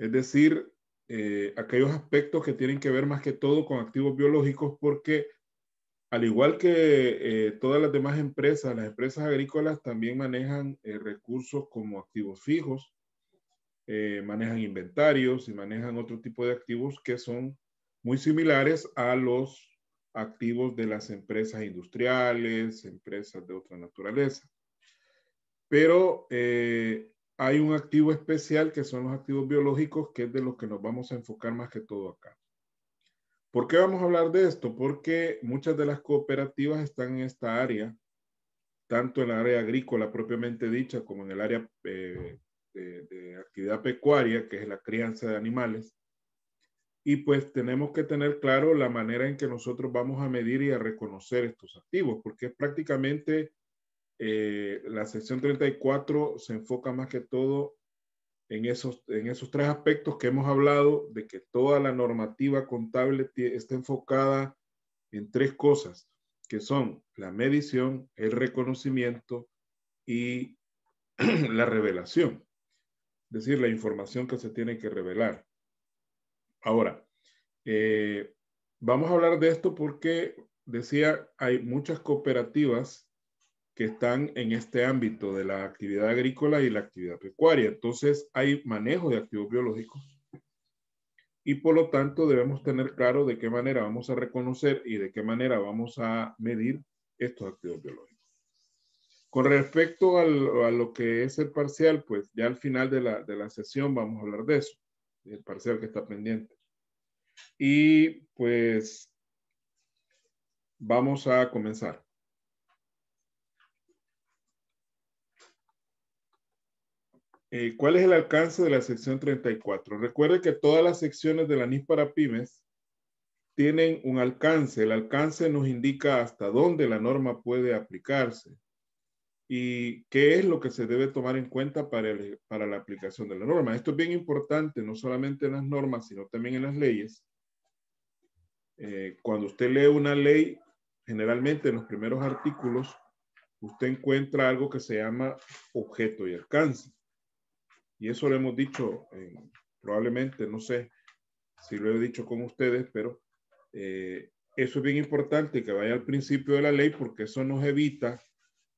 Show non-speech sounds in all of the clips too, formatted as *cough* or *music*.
es decir, eh, aquellos aspectos que tienen que ver más que todo con activos biológicos, porque al igual que eh, todas las demás empresas, las empresas agrícolas también manejan eh, recursos como activos fijos, manejan inventarios y manejan otro tipo de activos que son muy similares a los activos de las empresas industriales, empresas de otra naturaleza. Pero hay un activo especial que son los activos biológicos, que es de los que nos vamos a enfocar más que todo acá. ¿Por qué vamos a hablar de esto? Porque muchas de las cooperativas están en esta área, tanto en la área agrícola propiamente dicha como en el área eh, de, de actividad pecuaria, que es la crianza de animales. Y pues tenemos que tener claro la manera en que nosotros vamos a medir y a reconocer estos activos, porque es prácticamente eh, la sección 34 se enfoca más que todo en esos, en esos tres aspectos que hemos hablado, de que toda la normativa contable está enfocada en tres cosas, que son la medición, el reconocimiento y *clears throat* la revelación, es decir, la información que se tiene que revelar. Ahora, eh, vamos a hablar de esto porque decía, hay muchas cooperativas que están en este ámbito de la actividad agrícola y la actividad pecuaria. Entonces, hay manejo de activos biológicos y por lo tanto debemos tener claro de qué manera vamos a reconocer y de qué manera vamos a medir estos activos biológicos. Con respecto al, a lo que es el parcial, pues ya al final de la, de la sesión vamos a hablar de eso, del parcial que está pendiente. Y pues vamos a comenzar. Eh, ¿Cuál es el alcance de la sección 34? Recuerde que todas las secciones de la NIS para pymes tienen un alcance. El alcance nos indica hasta dónde la norma puede aplicarse y qué es lo que se debe tomar en cuenta para, para la aplicación de la norma. Esto es bien importante, no solamente en las normas, sino también en las leyes. Eh, cuando usted lee una ley, generalmente en los primeros artículos, usted encuentra algo que se llama objeto y alcance. Y eso lo hemos dicho probablemente, no sé si lo he dicho con ustedes, pero eh, eso es bien importante que vaya al principio de la ley porque eso nos evita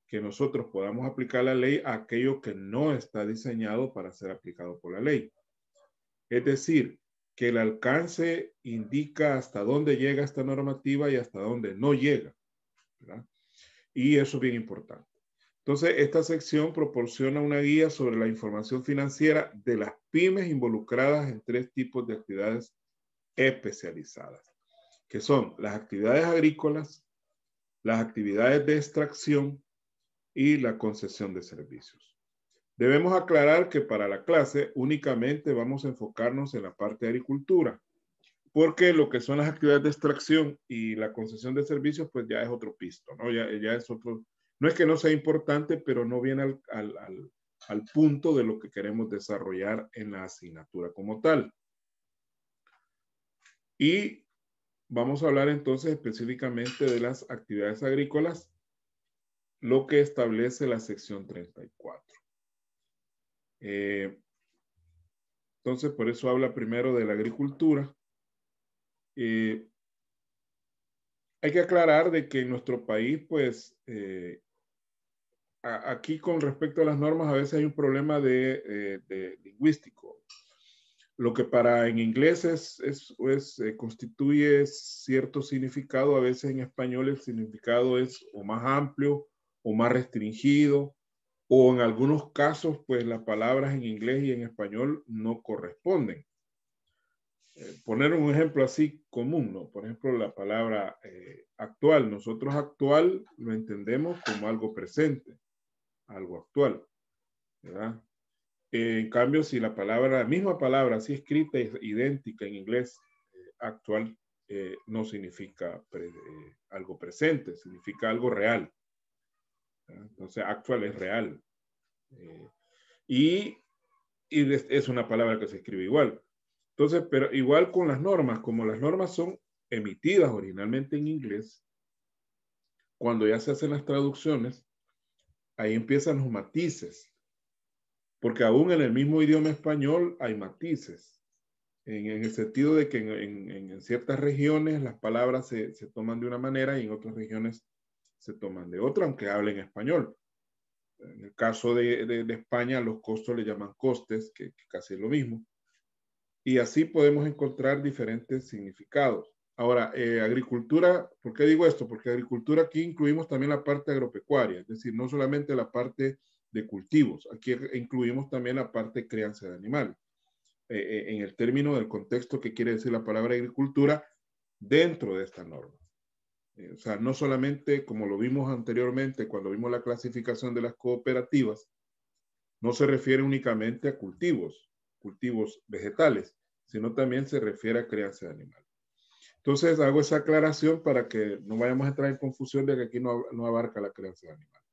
que nosotros podamos aplicar la ley a aquello que no está diseñado para ser aplicado por la ley. Es decir, que el alcance indica hasta dónde llega esta normativa y hasta dónde no llega. Y eso es bien importante. Entonces, esta sección proporciona una guía sobre la información financiera de las pymes involucradas en tres tipos de actividades especializadas, que son las actividades agrícolas, las actividades de extracción y la concesión de servicios. Debemos aclarar que para la clase únicamente vamos a enfocarnos en la parte de agricultura, porque lo que son las actividades de extracción y la concesión de servicios, pues ya es otro pisto, ¿no? Ya, ya es otro, no es que no sea importante, pero no viene al, punto de lo que queremos desarrollar en la asignatura como tal. Y vamos a hablar entonces específicamente de las actividades agrícolas, lo que establece la sección 34. Eh, entonces, por eso habla primero de la agricultura. Eh, hay que aclarar de que en nuestro país, pues, eh, aquí con respecto a las normas a veces hay un problema de, eh, lingüístico. Lo que para en inglés es, eh, constituye cierto significado, a veces en español el significado es o más amplio o más restringido, o en algunos casos pues las palabras en inglés y en español no corresponden. Eh, poner un ejemplo así común, ¿no? Por ejemplo, la palabra actual. Nosotros actual lo entendemos como algo presente algo actual. ¿verdad? Eh, en cambio, si la palabra, la misma palabra, si escrita, es idéntica en inglés eh, actual, eh, no significa algo presente, significa algo real. Entonces, actual es real. y, es una palabra que se escribe igual. Entonces, pero igual con las normas, como las normas son emitidas originalmente en inglés, cuando ya se hacen las traducciones, ahí empiezan los matices, porque aún en el mismo idioma español hay matices, en, el sentido de que en, ciertas regiones las palabras se, toman de una manera y en otras regiones se toman de otra, aunque hablen español. En el caso de, España, los costos le llaman costes, que, que, casi es lo mismo. Y así podemos encontrar diferentes significados. Ahora, eh, agricultura, ¿por qué digo esto? Porque agricultura aquí incluimos también la parte agropecuaria, es decir, no solamente la parte de cultivos, aquí incluimos también la parte crianza de animales. Eh, eh, en el término del contexto que quiere decir la palabra agricultura dentro de esta norma. o sea, no solamente como lo vimos anteriormente cuando vimos la clasificación de las cooperativas, no se refiere únicamente a cultivos, cultivos vegetales, sino también se refiere a crianza de animales. Entonces hago esa aclaración para que no vayamos a entrar en confusión de que aquí no, no abarca la creación de animales.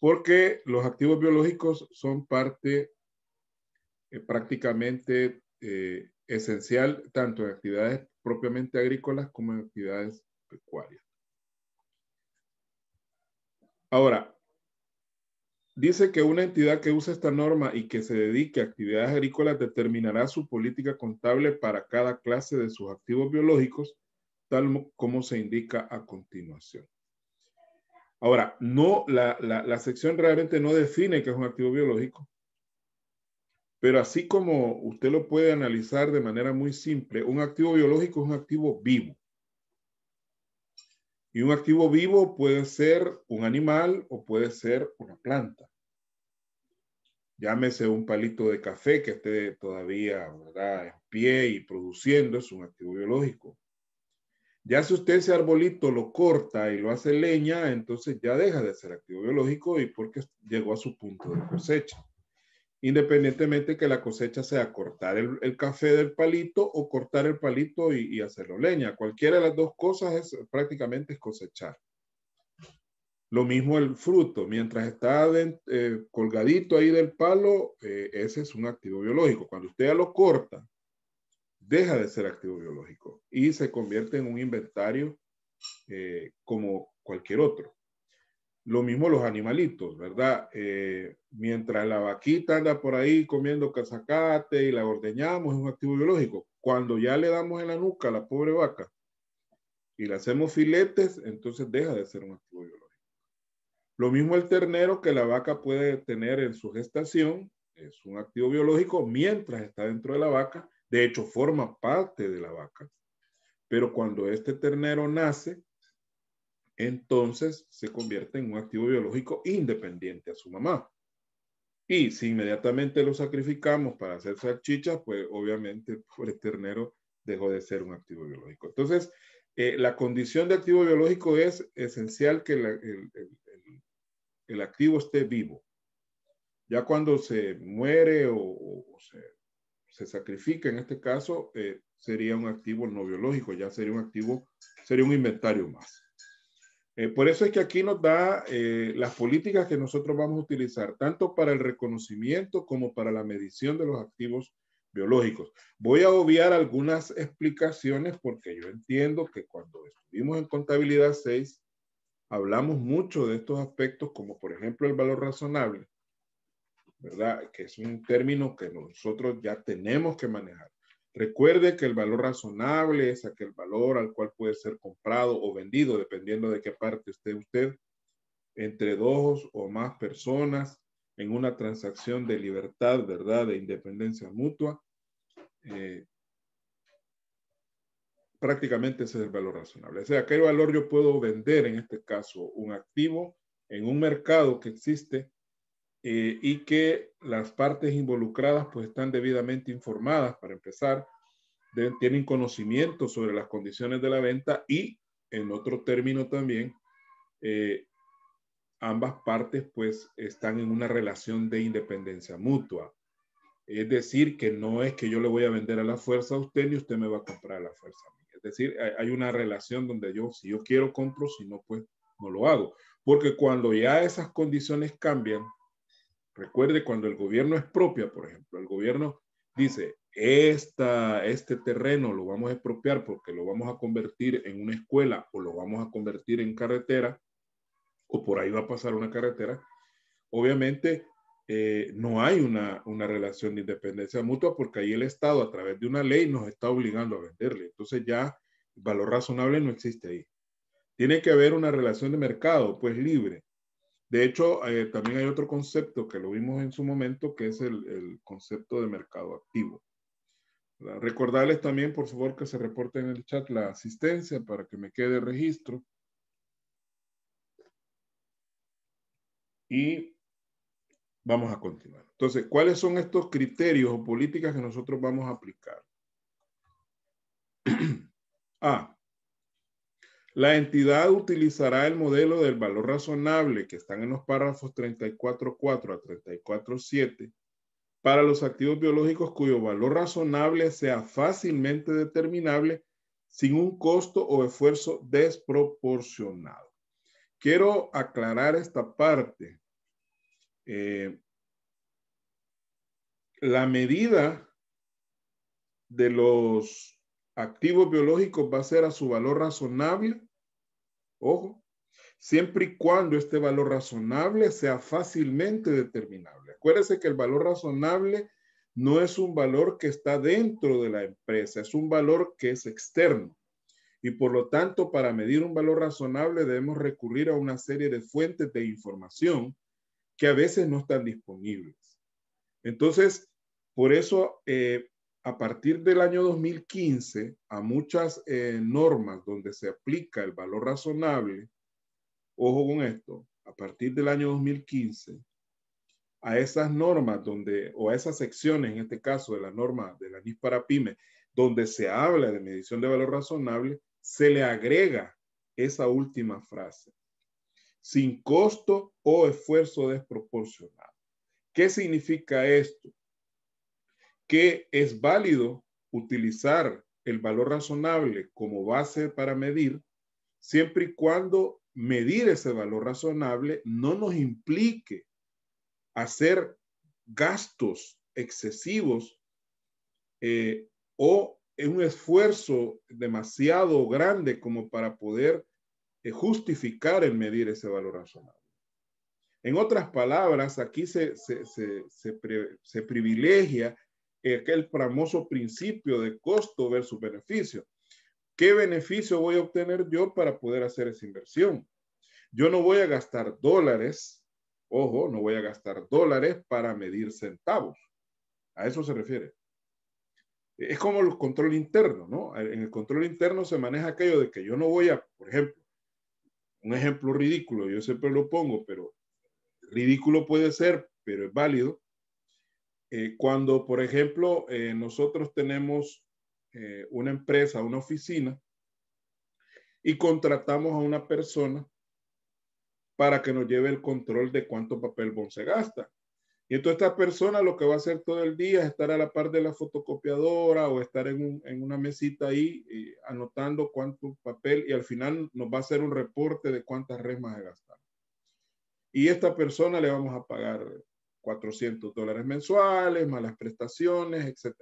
Porque los activos biológicos son parte eh, prácticamente eh, esencial tanto en actividades propiamente agrícolas como en actividades pecuarias. Ahora, Dice que una entidad que usa esta norma y que se dedique a actividades agrícolas determinará su política contable para cada clase de sus activos biológicos, tal como se indica a continuación. Ahora, no, la, la sección realmente no define qué es un activo biológico, pero así como usted lo puede analizar de manera muy simple, un activo biológico es un activo vivo. Y un activo vivo puede ser un animal o puede ser una planta. Llámese un palito de café que esté todavía en pie y produciendo, es un activo biológico. Ya si usted ese arbolito lo corta y lo hace leña, entonces ya deja de ser activo biológico y porque llegó a su punto de cosecha independientemente que la cosecha sea cortar el, café del palito o cortar el palito y, hacerlo leña. Cualquiera de las dos cosas es prácticamente es cosechar. Lo mismo el fruto, mientras está eh, colgadito ahí del palo, eh, ese es un activo biológico. Cuando usted lo corta, deja de ser activo biológico y se convierte en un inventario eh, como cualquier otro. Lo mismo los animalitos, ¿verdad? Eh, mientras la vaquita anda por ahí comiendo cazacate y la ordeñamos, es un activo biológico. Cuando ya le damos en la nuca a la pobre vaca y le hacemos filetes, entonces deja de ser un activo biológico. Lo mismo el ternero que la vaca puede tener en su gestación, es un activo biológico mientras está dentro de la vaca, de hecho forma parte de la vaca. Pero cuando este ternero nace, entonces se convierte en un activo biológico independiente a su mamá. Y si inmediatamente lo sacrificamos para hacer salchichas, pues obviamente *laughs* el ternero dejó de ser un activo biológico. Entonces, eh, la condición de activo biológico es esencial que el, activo esté vivo. Ya cuando se muere o, se, sacrifica, en este caso, eh, sería un activo no biológico, ya sería un activo, sería un inventario más. Eh, por eso es que aquí nos da eh, las políticas que nosotros vamos a utilizar, tanto para el reconocimiento como para la medición de los activos biológicos. Voy a obviar algunas explicaciones porque yo entiendo que cuando estuvimos en contabilidad 6, hablamos mucho de estos aspectos, como por ejemplo el valor razonable, ¿verdad? Que es un término que nosotros ya tenemos que manejar. Recuerde que el valor razonable es aquel valor al cual puede ser comprado o vendido, dependiendo de qué parte esté usted, entre dos o más personas en una transacción de libertad, ¿verdad? De independencia mutua. Eh, prácticamente ese es el valor razonable. O sea, ¿qué valor yo puedo vender en este caso? Un activo en un mercado que existe eh, y que las partes involucradas pues están debidamente informadas para empezar, tienen conocimiento sobre las condiciones de la venta y en otro término también, eh, ambas partes pues están en una relación de independencia mutua. Es decir, que no es que yo le voy a vender a la fuerza a usted y usted me va a comprar a la fuerza a mí. Es decir, hay una relación donde yo, si yo quiero, compro, si no, pues no lo hago. Porque cuando ya esas condiciones cambian, Recuerde cuando el gobierno expropia, por ejemplo, el gobierno dice, esta, este terreno lo vamos a expropiar porque lo vamos a convertir en una escuela o lo vamos a convertir en carretera o por ahí va a pasar una carretera, obviamente eh, no hay una, una, relación de independencia mutua porque ahí el Estado a través de una ley nos está obligando a venderle. Entonces ya valor razonable no existe ahí. Tiene que haber una relación de mercado, pues libre. De hecho, eh, también hay otro concepto que lo vimos en su momento, que es el, concepto de mercado activo. Recordarles también, por favor, que se reporte en el chat la asistencia para que me quede registro. Y vamos a continuar. Entonces, ¿cuáles son estos criterios o políticas que nosotros vamos a aplicar? *clears throat* A. La entidad utilizará el modelo del valor razonable que están en los párrafos 34.4 a 34.7 para los activos biológicos cuyo valor razonable sea fácilmente determinable sin un costo o esfuerzo desproporcionado. Quiero aclarar esta parte. Eh, la medida de los activos biológicos va a ser a su valor razonable Ojo, siempre y cuando este valor razonable sea fácilmente determinable. Acuérdese que el valor razonable no es un valor que está dentro de la empresa, es un valor que es externo. Y por lo tanto, para medir un valor razonable debemos recurrir a una serie de fuentes de información que a veces no están disponibles. Entonces, por eso eh, a partir del año 2015 a muchas eh, normas donde se aplica el valor razonable, ojo con esto, a partir del año 2015, a esas normas donde, o a esas secciones, en este caso de la norma de la NIS para PYME, donde se habla de medición de valor razonable, se le agrega esa última frase, sin costo o esfuerzo desproporcionado. ¿Qué significa esto? que es válido utilizar el valor razonable como base para medir, siempre y cuando medir ese valor razonable no nos implique hacer gastos excesivos eh, o un esfuerzo demasiado grande como para poder eh, justificar el medir ese valor razonable. En otras palabras, aquí se, se privilegia aquel famoso principio de costo versus beneficio. ¿Qué beneficio voy a obtener yo para poder hacer esa inversión? Yo no voy a gastar dólares, ojo, no voy a gastar dólares para medir centavos. A eso se refiere. Es como el control interno, ¿no? En el control interno se maneja aquello de que yo no voy a, por ejemplo, un ejemplo ridículo, yo siempre lo pongo, pero ridículo puede ser, pero es válido. Eh, cuando, por ejemplo, eh, nosotros tenemos eh, una empresa, una oficina, y contratamos a una persona para que nos lleve el control de cuánto papel bon se gasta. Y entonces esta persona lo que va a hacer todo el día es estar a la par de la fotocopiadora o estar en, una mesita ahí anotando cuánto papel y al final nos va a hacer un reporte de cuántas remas se gastado. Y esta persona le vamos a pagar 400 dólares mensuales, malas prestaciones, etc.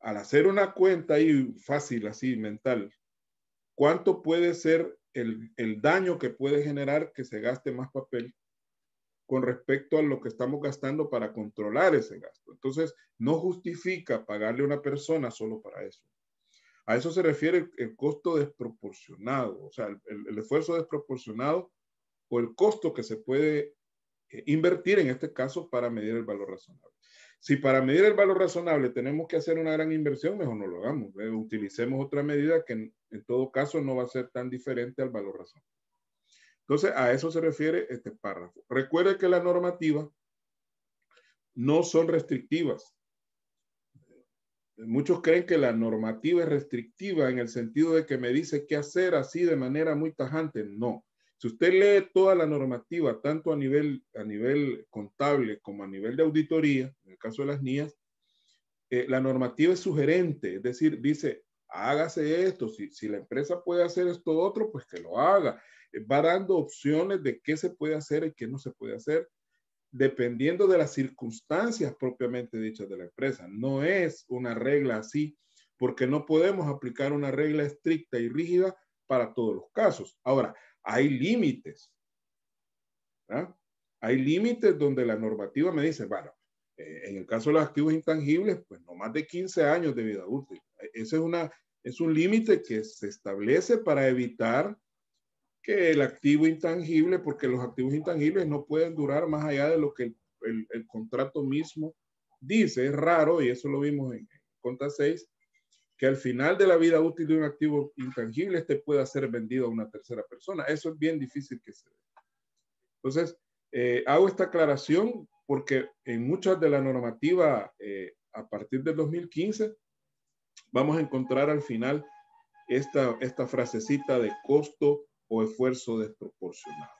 Al hacer una cuenta ahí fácil, así mental, ¿cuánto puede ser el, daño que puede generar que se gaste más papel con respecto a lo que estamos gastando para controlar ese gasto? Entonces, no justifica pagarle a una persona solo para eso. A eso se refiere el, costo desproporcionado, o sea, el, el, esfuerzo desproporcionado o el costo que se puede eh, invertir en este caso para medir el valor razonable. Si para medir el valor razonable tenemos que hacer una gran inversión, mejor no lo hagamos. Utilicemos otra medida que en, en, todo caso no va a ser tan diferente al valor razonable. Entonces, a eso se refiere este párrafo. Recuerde que la normativa no son restrictivas. Muchos creen que la normativa es restrictiva en el sentido de que me dice qué hacer así de manera muy tajante. No. Si usted lee toda la normativa, tanto a nivel, a nivel contable como a nivel de auditoría, en el caso de las NIAS, eh, la normativa es sugerente, es decir, dice, hágase esto, si, si, la empresa puede hacer esto otro, pues que lo haga. Eh, va dando opciones de qué se puede hacer y qué no se puede hacer, dependiendo de las circunstancias propiamente dichas de la empresa. No es una regla así, porque no podemos aplicar una regla estricta y rígida para todos los casos. Ahora, hay límites. Hay límites donde la normativa me dice, bueno, eh, en el caso de los activos intangibles, pues no más de 15 años de vida útil. E, ese es, una, es un límite que se establece para evitar que el activo intangible, porque los activos intangibles no pueden durar más allá de lo que el, el, contrato mismo dice. Es raro, y eso lo vimos en, en Conta 6, que al final de la vida útil de un activo intangible, este pueda ser vendido a una tercera persona. Eso es bien difícil que se dé. Entonces, eh, hago esta aclaración porque en muchas de la normativa eh, a partir del 2015 vamos a encontrar al final esta, esta frasecita de costo o esfuerzo desproporcionado.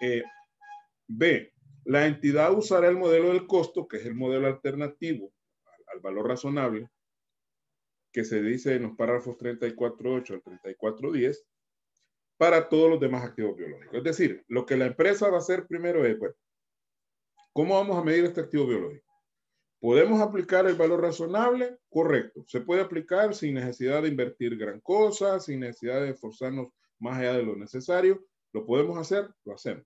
Eh, B, la entidad usará el modelo del costo, que es el modelo alternativo al valor razonable, que se dice en los párrafos 34.8 al 34.10 para todos los demás activos biológicos. Es decir, lo que la empresa va a hacer primero es, bueno, ¿cómo vamos a medir este activo biológico? ¿Podemos aplicar el valor razonable? Correcto. Se puede aplicar sin necesidad de invertir gran cosa, sin necesidad de esforzarnos más allá de lo necesario. ¿Lo podemos hacer? Lo hacemos.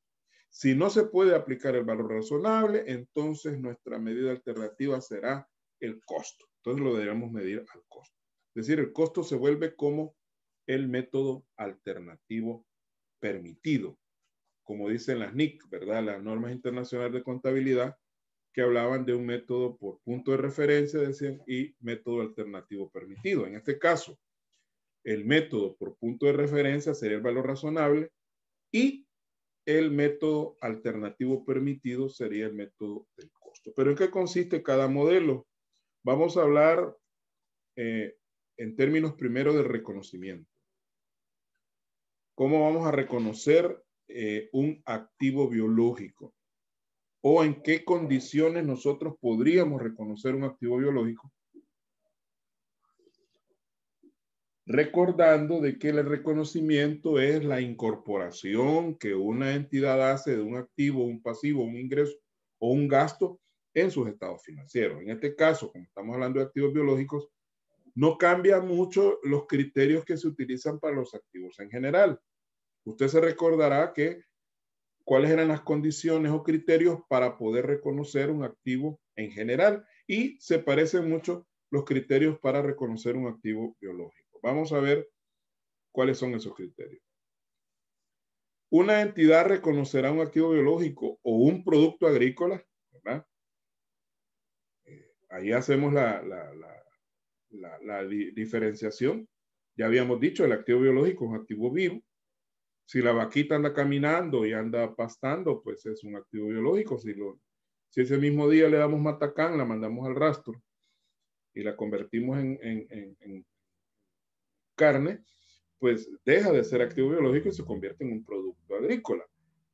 Si no se puede aplicar el valor razonable, entonces nuestra medida alternativa será el costo. Entonces lo deberíamos medir al costo. Es decir, el costo se vuelve como el método alternativo permitido, como dicen las NIC, ¿verdad? Las normas internacionales de contabilidad que hablaban de un método por punto de referencia, decían, y método alternativo permitido. En este caso, el método por punto de referencia sería el valor razonable y el método alternativo permitido sería el método del costo. Pero ¿en qué consiste cada modelo? Vamos a hablar eh, en términos primero del reconocimiento. ¿Cómo vamos a reconocer eh, un activo biológico? ¿O en qué condiciones nosotros podríamos reconocer un activo biológico? Recordando de que el reconocimiento es la incorporación que una entidad hace de un activo, un pasivo, un ingreso o un gasto en sus estados financieros. En este caso, como estamos hablando de activos biológicos, no cambia mucho los criterios que se utilizan para los activos en general. Usted se recordará que cuáles eran las condiciones o criterios para poder reconocer un activo en general y se parecen mucho los criterios para reconocer un activo biológico. Vamos a ver cuáles son esos criterios. Una entidad reconocerá un activo biológico o un producto agrícola, ¿verdad? Eh, ahí hacemos la la, diferenciación. Ya habíamos dicho, el activo biológico es un activo vivo. Si la vaquita anda caminando y anda pastando, pues es un activo biológico. Si, lo, si ese mismo día le damos matacán, la mandamos al rastro y la convertimos en, carne, pues deja de ser activo biológico y se convierte en un producto agrícola.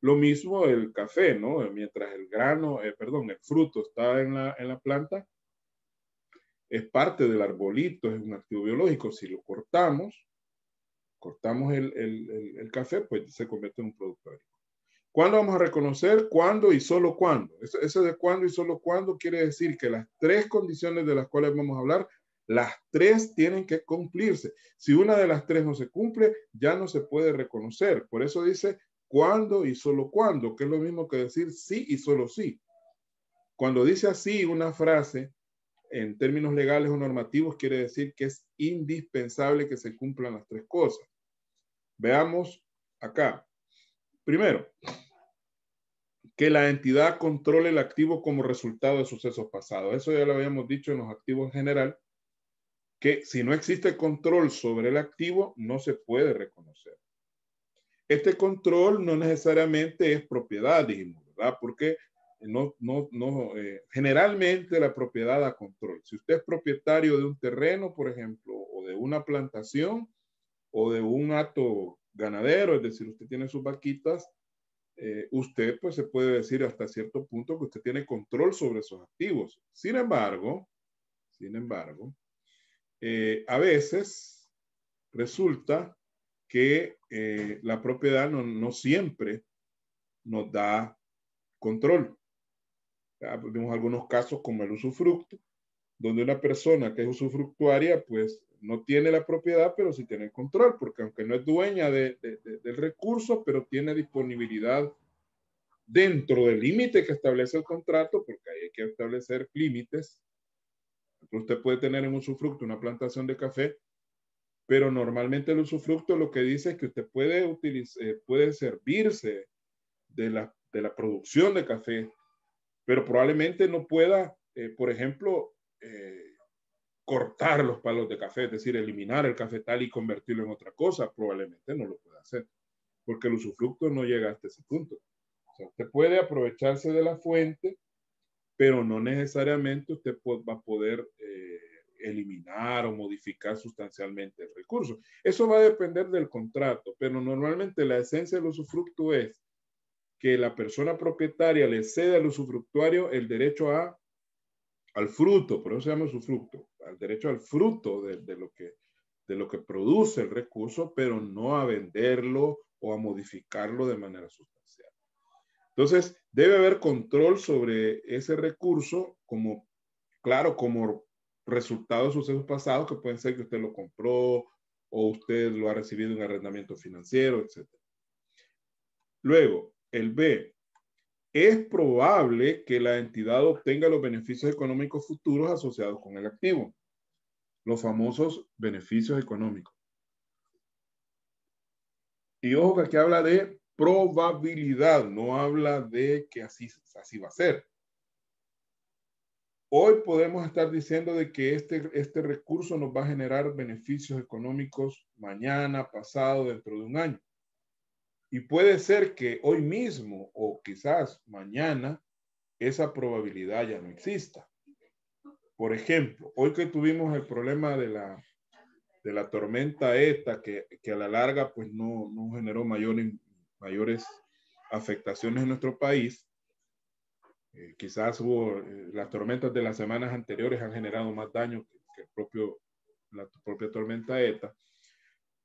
Lo mismo el café, ¿no? Mientras el grano, eh, perdón, el fruto está en la, en la planta, es parte del arbolito, es un activo biológico. Si lo cortamos, cortamos el, café, pues se convierte en un producto agrícola. ¿Cuándo vamos a reconocer? ¿Cuándo y solo cuando Eso, de cuándo y solo cuando quiere decir que las tres condiciones de las cuales vamos a hablar las tres tienen que cumplirse. Si una de las tres no se cumple, ya no se puede reconocer. Por eso dice cuándo y solo cuándo, que es lo mismo que decir sí y solo sí. Cuando dice así una frase, en términos legales o normativos quiere decir que es indispensable que se cumplan las tres cosas. Veamos acá. Primero, que la entidad controle el activo como resultado de sucesos pasados. Eso ya lo habíamos dicho en los activos en general, que si no existe control sobre el activo, no se puede reconocer. Este control no necesariamente es propiedad, dijimos, ¿verdad? Porque no, no, no, eh, generalmente la propiedad da control. Si usted es propietario de un terreno, por ejemplo, o de una plantación o de un acto ganadero, es decir, usted tiene sus vaquitas, eh, usted pues se puede decir hasta cierto punto que usted tiene control sobre esos activos. Sin embargo, sin embargo, eh, a veces resulta que la propiedad no, no siempre nos da control. Vemos algunos casos como el usufructo, donde una persona que es usufructuaria, pues no tiene la propiedad, pero sí tiene el control, porque aunque no es dueña de, del recurso, pero tiene disponibilidad dentro del límite que establece el contrato, porque hay que establecer límites. Usted puede tener en usufructo una plantación de café, pero normalmente el usufructo lo que dice es que usted puede, eh, puede servirse de la, de la producción de café pero probablemente no pueda, eh, por ejemplo, eh, cortar los palos de café, es decir, eliminar el cafetal y convertirlo en otra cosa, probablemente no lo pueda hacer, porque el usufructo no llega hasta ese punto. O sea, usted puede aprovecharse de la fuente, pero no necesariamente usted va a poder eh, eliminar o modificar sustancialmente el recurso. Eso va a depender del contrato, pero normalmente la esencia del usufructo es que la persona propietaria le cede al usufructuario el derecho a, al fruto, por eso se llama usufructo, al derecho al fruto de, lo que, de lo que produce el recurso, pero no a venderlo o a modificarlo de manera sustancial. Entonces, debe haber control sobre ese recurso como, claro, como resultado de sucesos pasados que pueden ser que usted lo compró o usted lo ha recibido en arrendamiento financiero, etc. Luego, el B, es probable que la entidad obtenga los beneficios económicos futuros asociados con el activo, los famosos beneficios económicos. Y ojo que aquí habla de probabilidad, no habla de que así, va a ser. Hoy podemos estar diciendo de que este, este recurso nos va a generar beneficios económicos mañana, pasado, dentro de un año. Y puede ser que hoy mismo o quizás mañana esa probabilidad ya no exista. Por ejemplo, hoy que tuvimos el problema de la, de tormenta ETA, que, a la larga pues no, generó mayores, afectaciones en nuestro país, eh, quizás eh, las tormentas de las semanas anteriores han generado más daño que, la propia tormenta ETA.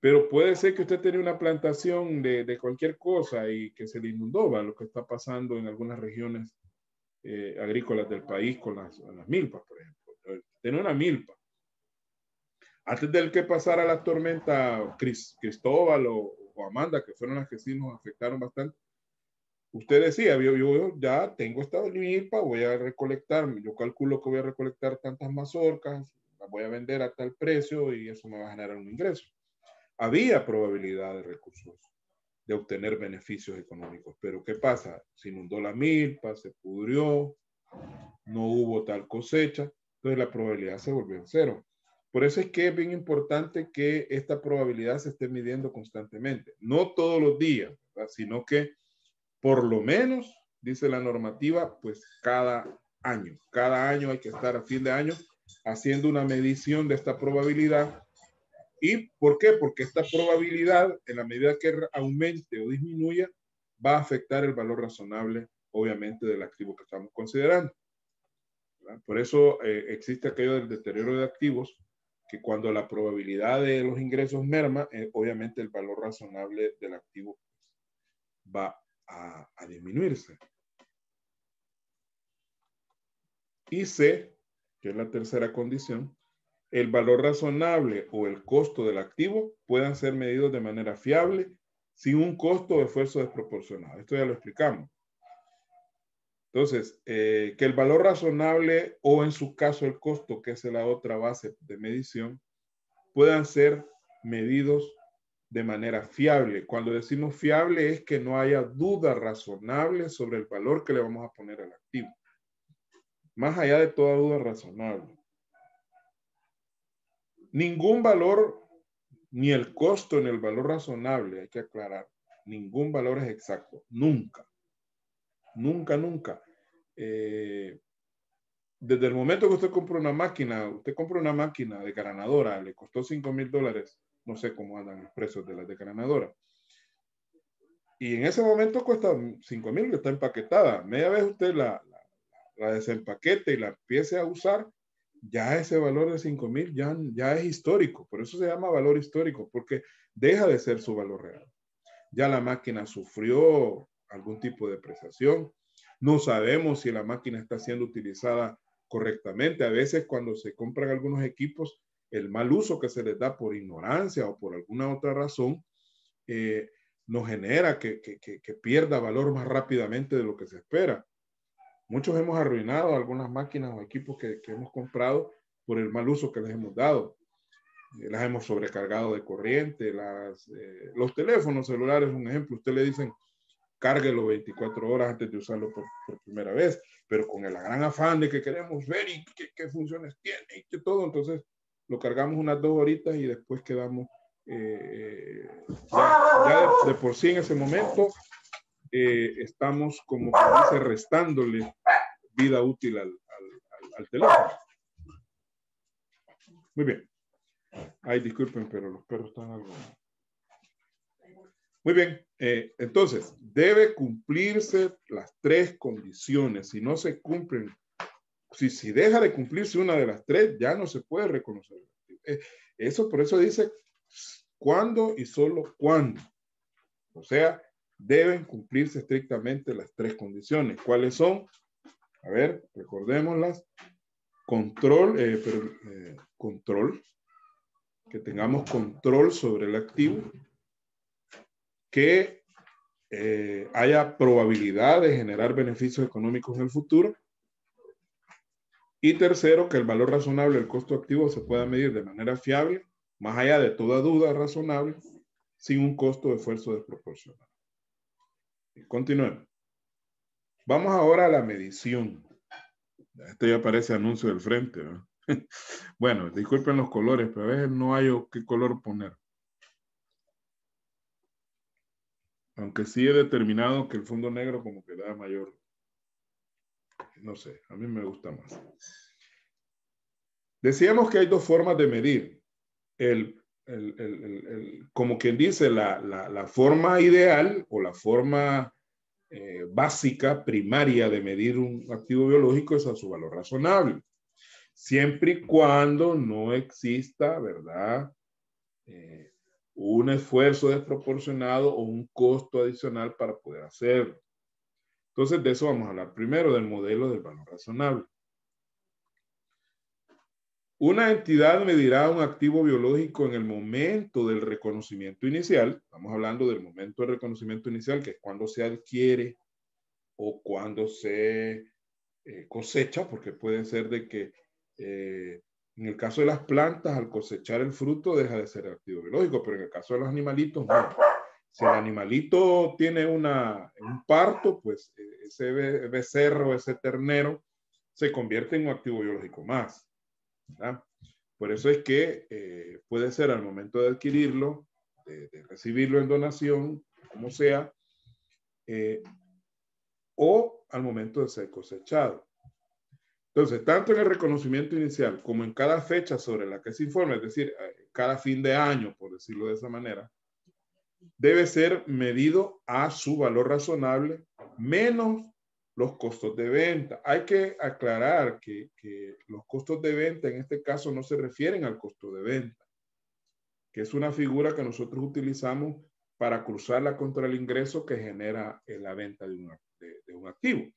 Pero puede ser que usted tenía una plantación de, cualquier cosa y que se le inundó, ¿va? lo que está pasando en algunas regiones eh, agrícolas del país con las, las milpas, por ejemplo. Tiene una milpa. Antes del que pasara la tormenta Cristóbal o, Amanda, que fueron las que sí nos afectaron bastante, usted decía, yo, yo ya tengo esta milpa, voy a recolectar, yo calculo que voy a recolectar tantas mazorcas, las voy a vender a tal precio y eso me va a generar un ingreso había probabilidad de recursos, de obtener beneficios económicos. Pero ¿qué pasa? Se inundó la milpa, se pudrió, no hubo tal cosecha, entonces la probabilidad se volvió cero. Por eso es que es bien importante que esta probabilidad se esté midiendo constantemente, no todos los días, sino que por lo menos, dice la normativa, pues cada año, cada año hay que estar a fin de año haciendo una medición de esta probabilidad ¿Y por qué? Porque esta probabilidad, en la medida que aumente o disminuya, va a afectar el valor razonable, obviamente, del activo que estamos considerando. Por eso eh, existe aquello del deterioro de activos, que cuando la probabilidad de los ingresos merma, eh, obviamente el valor razonable del activo va a, a disminuirse. Y C, que es la tercera condición, el valor razonable o el costo del activo puedan ser medidos de manera fiable sin un costo o esfuerzo desproporcionado. Esto ya lo explicamos. Entonces, eh, que el valor razonable o en su caso el costo, que es la otra base de medición, puedan ser medidos de manera fiable. Cuando decimos fiable es que no haya duda razonable sobre el valor que le vamos a poner al activo. Más allá de toda duda razonable. Ningún valor, ni el costo, en el valor razonable, hay que aclarar, ningún valor es exacto, nunca, nunca, nunca. Eh, desde el momento que usted compra una máquina, usted compra una máquina de granadora, le costó 5 mil dólares, no sé cómo andan los precios de la de granadora. Y en ese momento cuesta 5 mil, está empaquetada. Media vez usted la, la, desempaquete y la empiece a usar, ya ese valor de 5.000 ya, ya es histórico, por eso se llama valor histórico, porque deja de ser su valor real. Ya la máquina sufrió algún tipo de depreciación. no sabemos si la máquina está siendo utilizada correctamente. A veces cuando se compran algunos equipos, el mal uso que se les da por ignorancia o por alguna otra razón, eh, nos genera que, que, pierda valor más rápidamente de lo que se espera. Muchos hemos arruinado algunas máquinas o equipos que, hemos comprado por el mal uso que les hemos dado. Eh, las hemos sobrecargado de corriente, las, eh, los teléfonos celulares, un ejemplo, usted le dicen, cárguelo 24 horas antes de usarlo por, primera vez, pero con el gran afán de que queremos ver y qué, funciones tiene y que todo, entonces lo cargamos unas dos horitas y después quedamos eh, ya, de, por sí en ese momento eh, estamos como que dice restándole vida útil al, teléfono. Muy bien. Ay, disculpen, pero los perros están algo. Muy bien, eh, entonces, debe cumplirse las tres condiciones. Si no se cumplen, si, si deja de cumplirse una de las tres, ya no se puede reconocer. Eh, eso por eso dice cuándo y solo cuándo. O sea, deben cumplirse estrictamente las tres condiciones. ¿Cuáles son? A ver, recordémoslas. Control, eh, eh, control, que tengamos control sobre el activo, que eh, haya probabilidad de generar beneficios económicos en el futuro. Y tercero, que el valor razonable del costo activo se pueda medir de manera fiable, más allá de toda duda razonable, sin un costo de esfuerzo desproporcionado. Continuemos. Vamos ahora a la medición. Este ya parece anuncio del frente. *laughs* bueno, disculpen los colores, pero a veces no hay qué color poner. Aunque sí he determinado que el fondo negro como que da mayor. No sé, a mí me gusta más. Decíamos que hay dos formas de medir. El como quien dice, la, forma ideal o la forma eh, básica, primaria de medir un activo biológico es a su valor razonable. Siempre y cuando no exista, ¿verdad? Eh, un esfuerzo desproporcionado o un costo adicional para poder hacerlo. Entonces, de eso vamos a hablar primero, del modelo del valor razonable. Una entidad medirá un activo biológico en el momento del reconocimiento inicial. Estamos hablando del momento del reconocimiento inicial, que es cuando se adquiere o cuando se eh, cosecha, porque puede ser de que eh, en el caso de las plantas, al cosechar el fruto deja de ser activo biológico, pero en el caso de los animalitos, no. Si el animalito tiene un parto, pues eh, ese becerro, ese ternero, se convierte en un activo biológico más. Por eso es que eh, puede ser al momento de adquirirlo, de, recibirlo en donación, como sea, eh, o al momento de ser cosechado. Entonces, tanto en el reconocimiento inicial como en cada fecha sobre la que se informa, es decir, eh, cada fin de año, por decirlo de esa manera, debe ser medido a su valor razonable menos los costos de venta. Hay que aclarar que, los costos de venta en este caso no se refieren al costo de venta, que es una figura que nosotros utilizamos para cruzarla contra el ingreso que genera eh, la venta de un, activo.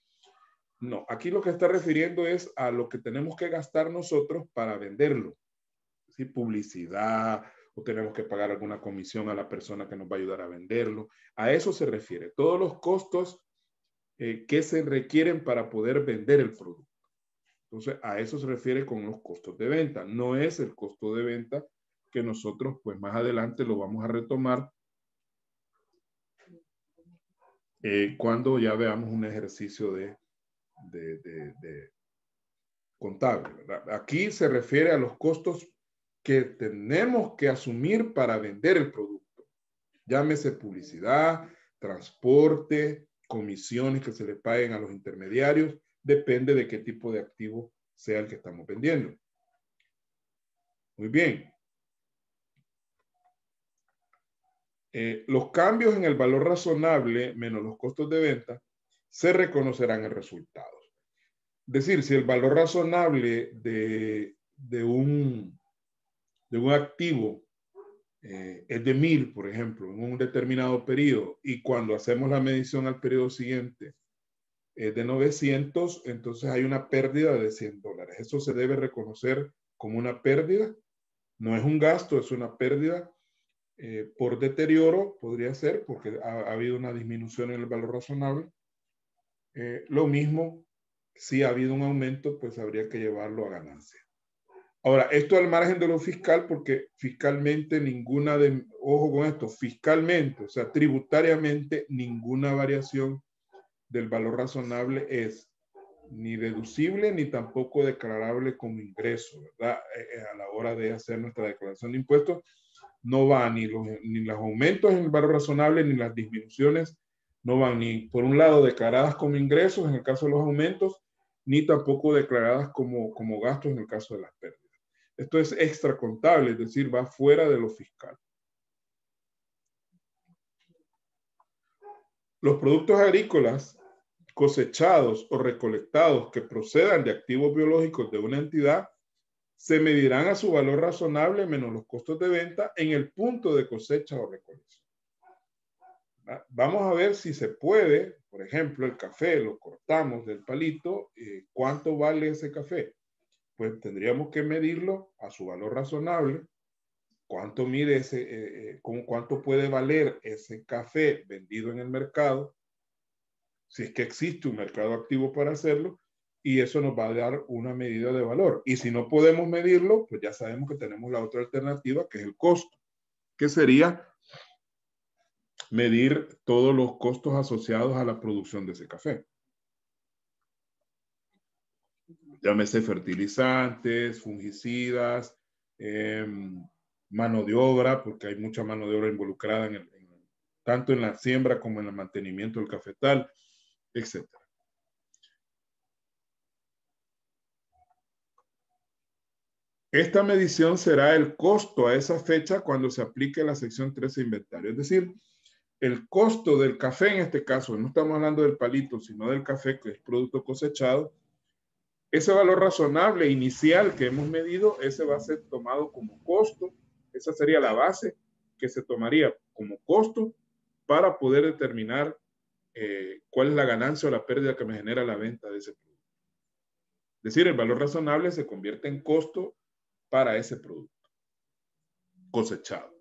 No, aquí lo que está refiriendo es a lo que tenemos que gastar nosotros para venderlo. Si Publicidad, o tenemos que pagar alguna comisión a la persona que nos va a ayudar a venderlo. A eso se refiere. Todos los costos eh, que se requieren para poder vender el producto. Entonces, a eso se refiere con los costos de venta. No es el costo de venta que nosotros, pues más adelante lo vamos a retomar eh, cuando ya veamos un ejercicio de, de, contable. Aquí se refiere a los costos que tenemos que asumir para vender el producto. Llámese publicidad, transporte, comisiones que se le paguen a los intermediarios, depende de qué tipo de activo sea el que estamos vendiendo. Muy bien. Eh, los cambios en el valor razonable menos los costos de venta se reconocerán en resultados. Es decir, si el valor razonable de, un, de un activo eh, es de mil, por ejemplo, en un determinado periodo, y cuando hacemos la medición al periodo siguiente es de 900, entonces hay una pérdida de 100 dólares. Eso se debe reconocer como una pérdida. No es un gasto, es una pérdida. Eh, por deterioro podría ser porque ha, habido una disminución en el valor razonable. Eh, lo mismo, si ha habido un aumento, pues habría que llevarlo a ganancia. Ahora, esto al margen de lo fiscal, porque fiscalmente ninguna de, ojo con esto, fiscalmente, o sea, tributariamente, ninguna variación del valor razonable es ni deducible ni tampoco declarable como ingreso, ¿verdad? Eh, eh, a la hora de hacer nuestra declaración de impuestos, no van ni los, ni los aumentos en el valor razonable ni las disminuciones, no van ni, por un lado, declaradas como ingresos en el caso de los aumentos, ni tampoco declaradas como, como gastos en el caso de las pérdidas. Esto es extracontable, es decir, va fuera de lo fiscal. Los productos agrícolas cosechados o recolectados que procedan de activos biológicos de una entidad se medirán a su valor razonable menos los costos de venta en el punto de cosecha o recolección. Vamos a ver si se puede, por ejemplo, el café, lo cortamos del palito, eh, ¿cuánto vale ese café? pues tendríamos que medirlo a su valor razonable. ¿Cuánto mide ese, eh, eh, cuánto puede valer ese café vendido en el mercado? Si es que existe un mercado activo para hacerlo, y eso nos va a dar una medida de valor. Y si no podemos medirlo, pues ya sabemos que tenemos la otra alternativa, que es el costo, que sería medir todos los costos asociados a la producción de ese café llámese fertilizantes, fungicidas, em, mano de obra, porque hay mucha mano de obra involucrada tanto en la siembra como en el mantenimiento del cafetal, etc. Esta medición será el costo a esa fecha cuando se aplique la sección 13 de inventario. Es decir, el costo del café en este caso, no estamos hablando del palito, sino del café que es producto cosechado, ese valor razonable inicial que hemos medido, ese va a ser tomado como costo. Esa sería la base que se tomaría como costo para poder determinar eh, cuál es la ganancia o la pérdida que me genera la venta de ese producto. Es decir, el valor razonable se convierte en costo para ese producto cosechado.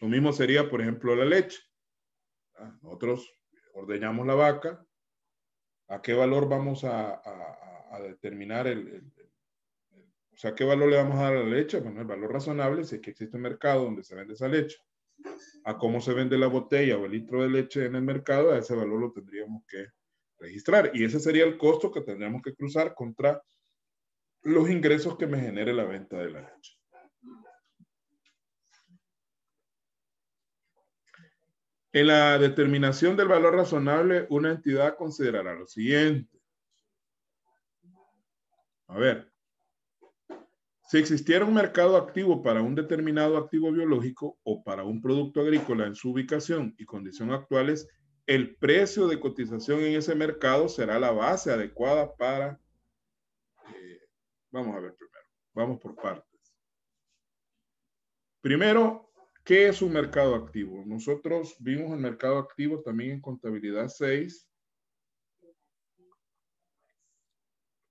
Lo mismo sería, por ejemplo, la leche. Ah, nosotros ordeñamos la vaca. ¿A qué valor vamos a, a, determinar el, o sea, qué valor le vamos a dar a la leche, bueno, el valor razonable si es que existe un mercado donde se vende esa leche. A cómo se vende la botella o el litro de leche en el mercado, a ese valor lo tendríamos que registrar. Y ese sería el costo que tendríamos que cruzar contra los ingresos que me genere la venta de la leche. En la determinación del valor razonable, una entidad considerará lo siguiente. A ver, si existiera un mercado activo para un determinado activo biológico o para un producto agrícola en su ubicación y condición actuales, el precio de cotización en ese mercado será la base adecuada para... Eh, vamos a ver primero, vamos por partes. Primero, ¿qué es un mercado activo? Nosotros vimos el mercado activo también en contabilidad 6.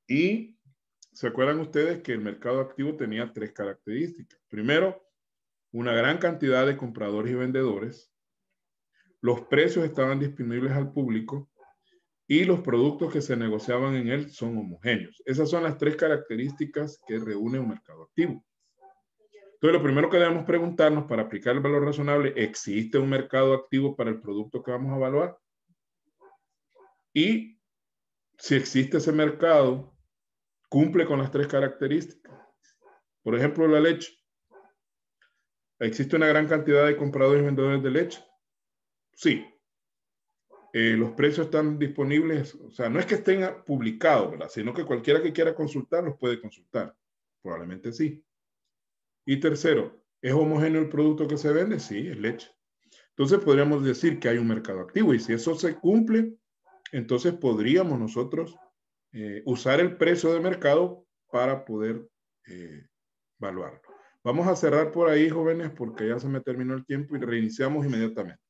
Y ¿Se acuerdan ustedes que el mercado activo tenía tres características? Primero, una gran cantidad de compradores y vendedores. Los precios estaban disponibles al público y los productos que se negociaban en él son homogéneos. Esas son las tres características que reúne un mercado activo. Entonces, lo primero que debemos preguntarnos para aplicar el valor razonable, ¿existe un mercado activo para el producto que vamos a evaluar? Y si existe ese mercado, cumple con las tres características. Por ejemplo, la leche. ¿Existe una gran cantidad de compradores y vendedores de leche? Sí. Eh, los precios están disponibles, o sea, no es que estén publicados, sino que cualquiera que quiera consultar los puede consultar. Probablemente sí. Y tercero, ¿es homogéneo el producto que se vende? Sí, es leche. Entonces podríamos decir que hay un mercado activo y si eso se cumple, entonces podríamos nosotros eh, usar el precio de mercado para poder eh, evaluarlo. Vamos a cerrar por ahí, jóvenes, porque ya se me terminó el tiempo y reiniciamos inmediatamente.